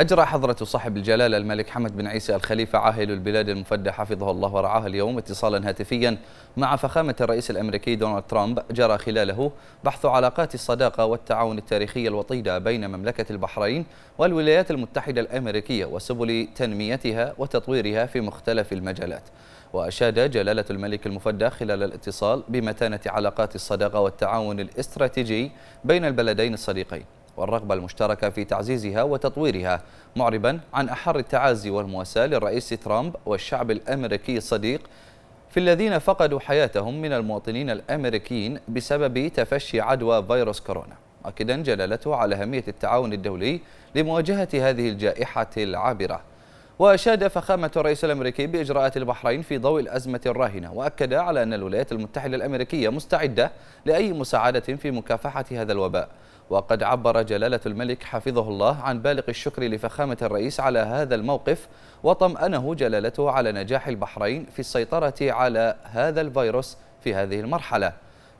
أجرى حضرة صاحب الجلالة الملك حمد بن عيسى الخليفة عاهل البلاد المفدى حفظه الله ورعاه اليوم اتصالا هاتفيا مع فخامة الرئيس الأمريكي دونالد ترامب جرى خلاله بحث علاقات الصداقة والتعاون التاريخي الوطيدة بين مملكة البحرين والولايات المتحدة الأمريكية وسبل تنميتها وتطويرها في مختلف المجالات وأشاد جلالة الملك المفدى خلال الاتصال بمتانة علاقات الصداقة والتعاون الاستراتيجي بين البلدين الصديقين والرغبة المشتركة في تعزيزها وتطويرها معربا عن أحر التعازي والمواساة للرئيس ترامب والشعب الأمريكي الصديق في الذين فقدوا حياتهم من المواطنين الأمريكيين بسبب تفشي عدوى فيروس كورونا مؤكدا جلالته على أهمية التعاون الدولي لمواجهة هذه الجائحة العابرة وأشاد فخامة الرئيس الأمريكي بإجراءات البحرين في ضوء الأزمة الراهنة وأكد على أن الولايات المتحدة الأمريكية مستعدة لأي مساعدة في مكافحة هذا الوباء وقد عبر جلالة الملك حفظه الله عن بالغ الشكر لفخامة الرئيس على هذا الموقف وطمأنه جلالته على نجاح البحرين في السيطرة على هذا الفيروس في هذه المرحلة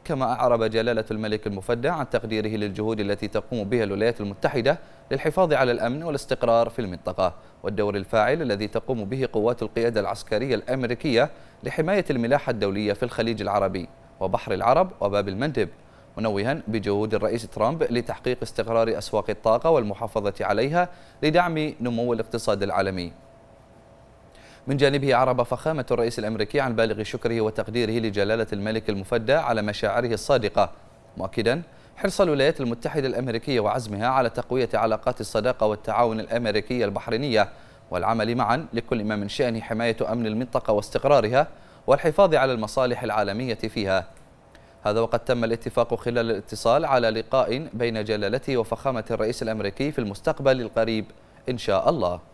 كما أعرب جلالة الملك المفدى عن تقديره للجهود التي تقوم بها الولايات المتحدة للحفاظ على الأمن والاستقرار في المنطقة والدور الفاعل الذي تقوم به قوات القيادة العسكرية الأمريكية لحماية الملاحة الدولية في الخليج العربي وبحر العرب وباب المندب منوها بجهود الرئيس ترامب لتحقيق استقرار أسواق الطاقة والمحافظة عليها لدعم نمو الاقتصاد العالمي من جانبه عرب فخامة الرئيس الأمريكي عن بالغ شكره وتقديره لجلالة الملك المفدى على مشاعره الصادقة مؤكدا حرص الولايات المتحدة الأمريكية وعزمها على تقوية علاقات الصداقة والتعاون الأمريكية البحرينية والعمل معا لكل ما من شأنه حماية أمن المنطقة واستقرارها والحفاظ على المصالح العالمية فيها هذا وقد تم الاتفاق خلال الاتصال على لقاء بين جلالته وفخامة الرئيس الأمريكي في المستقبل القريب إن شاء الله